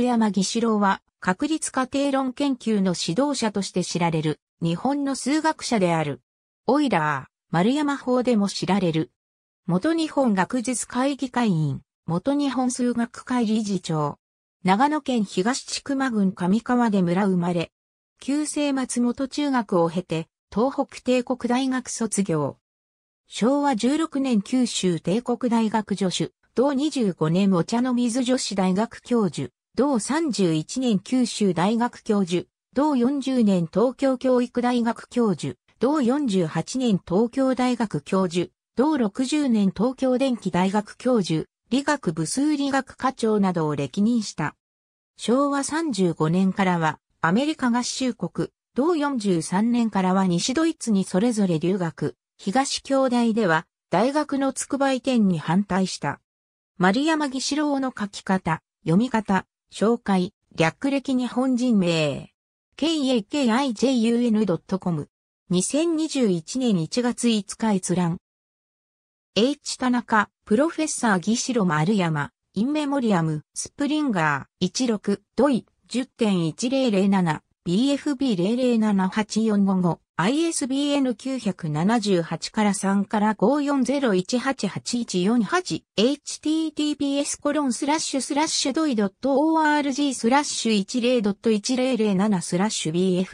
山義志郎は、確率家庭論研究の指導者として知られる、日本の数学者である。オイラー、丸山法でも知られる。元日本学術会議会員、元日本数学会理事長。長野県東千曲郡上川で村生まれ。旧制松本中学を経て、東北帝国大学卒業。昭和16年九州帝国大学助手、同25年お茶の水女子大学教授。同31年九州大学教授、同40年東京教育大学教授、同48年東京大学教授、同60年東京電機大学教授、理学部数理学課長などを歴任した。昭和35年からはアメリカ合衆国、同43年からは西ドイツにそれぞれ留学、東京大では大学の筑波移転に反対した。丸山義郎の書き方、読み方、紹介、略歴日本人名。kakijun.com。2021年1月5日閲覧。H 田中、プロフェッサー義城丸山、インメモリアム、スプリンガー、16、ドイ、10.1007、BFB0078455。ISBN 978から3から540188148 https コロンスラッシュスラッシュドイドット .org スラッシュ10.1007スラッシュ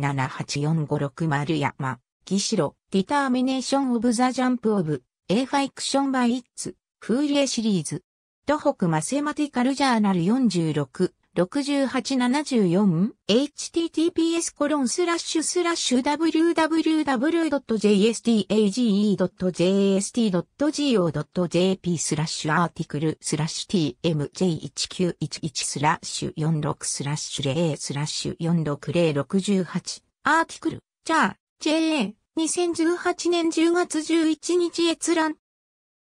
BFB0078456 山木城ディターミネーションオブザジャンプオブ A ファイクションバイッツフーリエシリーズ東北マセマティカルジャーナル46 6874https コロンスラッシュスラッシュ www.jstage.jst.go.jp スラッシュアーティクルスラッシュ tmj1911 スラッシュ46スラッシュ0スラッシュ460668アーティクルチャー JA 2018年10月11日閲覧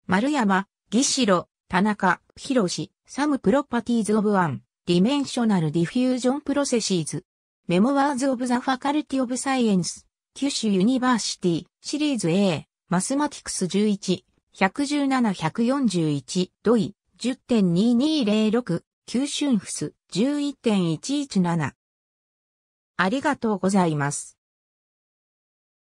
丸山、義代、田中、広志、サムプロパティーズオブワン。ディメンショナルディフュージョンプロセシーズ。メモワーズ・オブ・ザ・ファカルティ・オブ・サイエンス。九州ユニバーシティ。シリーズ A。マスマティクス11。117-141。ドイ。10.2206。九州フス。11.117。ありがとうございます。